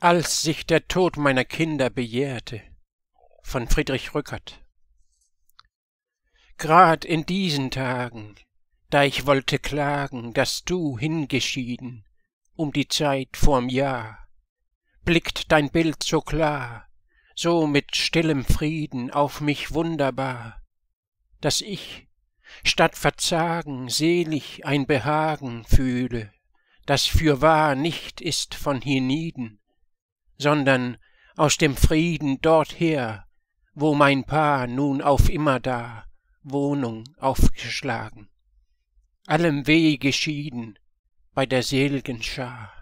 Als sich der Tod meiner Kinder bejährte von Friedrich Rückert. Grad in diesen Tagen, da ich wollte klagen, dass du hingeschieden, um die Zeit vorm Jahr, blickt dein Bild so klar, so mit stillem Frieden auf mich wunderbar, dass ich, statt Verzagen, selig ein Behagen fühle, das fürwahr nicht ist von hienieden sondern aus dem Frieden dorther, wo mein Paar nun auf immerdar Wohnung aufgeschlagen, allem Weh geschieden bei der sel'gen Schar.